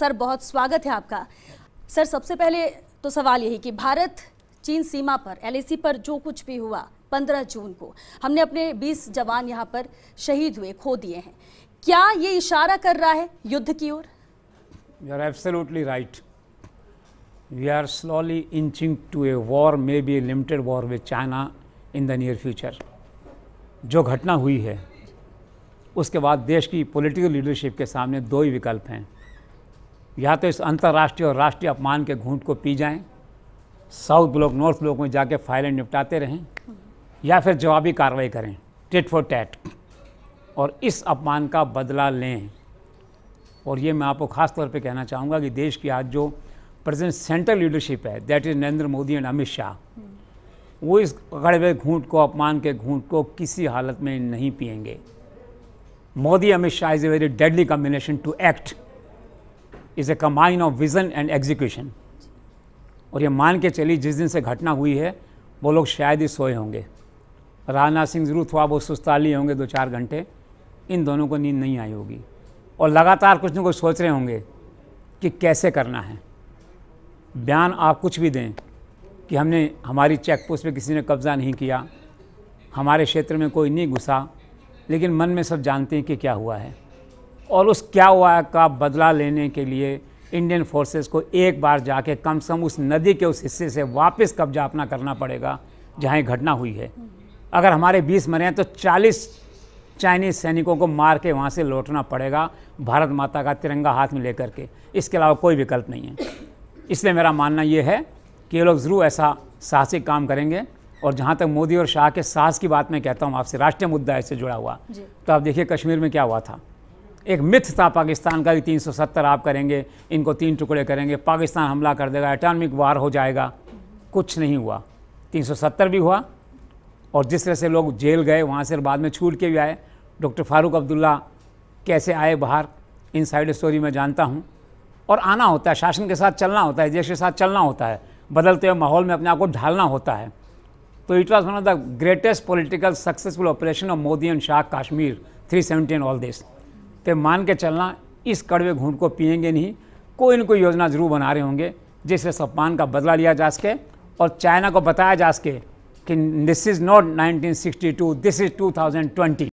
sir बहुत स्वागत है आपका सर सबसे पहले तो सवाल यही कि भारत चीन सीमा पर एलएसी पर जो कुछ भी हुआ 15 जून को हमने अपने 20 जवान यहाँ पर शहीद हुए खो दिए हैं क्या ये इशारा कर रहा है युद्ध की ओर you are absolutely right we are slowly inching to a war may be a limited war with China in the near future जो घटना हुई है उसके बाद देश की पॉलिटिकल लीडरशिप के सामने दो ही विकल्प हैं या तो इस अंतर्राष्ट्रीय और राष्ट्रीय अपमान के घूंट को पी जाएं साउथ ब्लॉक नॉर्थ ब्लॉक में जाके फाइलें निपटाते रहें या फिर जवाबी कार्रवाई करें टेट फॉर टैट और इस अपमान का बदला लें और ये मैं आपको खास तौर पे कहना चाहूँगा कि देश की आज जो प्रेजेंट सेंट्रल लीडरशिप है that is Narendra Modi and Amit Shah वो इस गड़बे घूंट को अपमान के घूंट को किसी हालत में नहीं पिएंगे Modi Amit Shah is a very deadly combination to act is a combine of vision and execution और ये मान के चली जिस दिन से घटना हुई है वो लोग शायद ही सोए होंगे राजनाथ सिंह जरूर थोड़ा बहुत सुस्ताली होंगे दो चार घंटे इन दोनों को नींद नहीं आई होगी और लगातार कुछ न कुछ सोच रहे होंगे कि कैसे करना है बयान आप कुछ भी दें कि हमने हमारी चेक पोस्ट पर किसी ने कब्ज़ा नहीं किया हमारे क्षेत्र में कोई नहीं घुसा लेकिन मन में सब जानते हैं कि क्या हुआ है और उस क्या हुआ का बदला लेने के लिए इंडियन फोर्सेस को एक बार जाके कम से कम उस नदी के उस हिस्से से वापस कब्जा अपना करना पड़ेगा जहाँ घटना हुई है अगर हमारे बीस मरे हैं तो चालीस चाइनीज़ सैनिकों को मार के वहाँ से लौटना पड़ेगा भारत माता का तिरंगा हाथ में लेकर के इसके अलावा कोई विकल्प नहीं है इसलिए मेरा मानना ये है कि ये लोग ज़रूर ऐसा साहसिक काम करेंगे और जहाँ तक मोदी और शाह के साहस की बात मैं कहता हूँ आपसे राष्ट्रीय मुद्दा इससे जुड़ा हुआ तो आप देखिए कश्मीर में क्या हुआ था एक मिथ था पाकिस्तान का कि 370 आप करेंगे इनको तीन टुकड़े करेंगे पाकिस्तान हमला कर देगा एटॉमिक वार हो जाएगा कुछ नहीं हुआ 370 भी हुआ और जिस तरह से लोग जेल गए वहाँ से बाद में छूट के भी आए डॉक्टर फारूक अब्दुल्ला कैसे आए बाहर इन साइड स्टोरी मैं जानता हूँ और आना होता है शासन के साथ चलना होता है देश के साथ चलना होता है बदलते हुए माहौल में अपने आप को ढालना होता है तो it was one of the greatest political successful operation of Modi and Shah Kashmir three seventy all this तो मान के चलना इस कड़वे घूंट को पिएंगे नहीं कोई न कोई योजना जरूर बना रहे होंगे जिससे सम्मान का बदला लिया जा सके और चाइना को बताया जा सके कि this is not 1962 this is 2020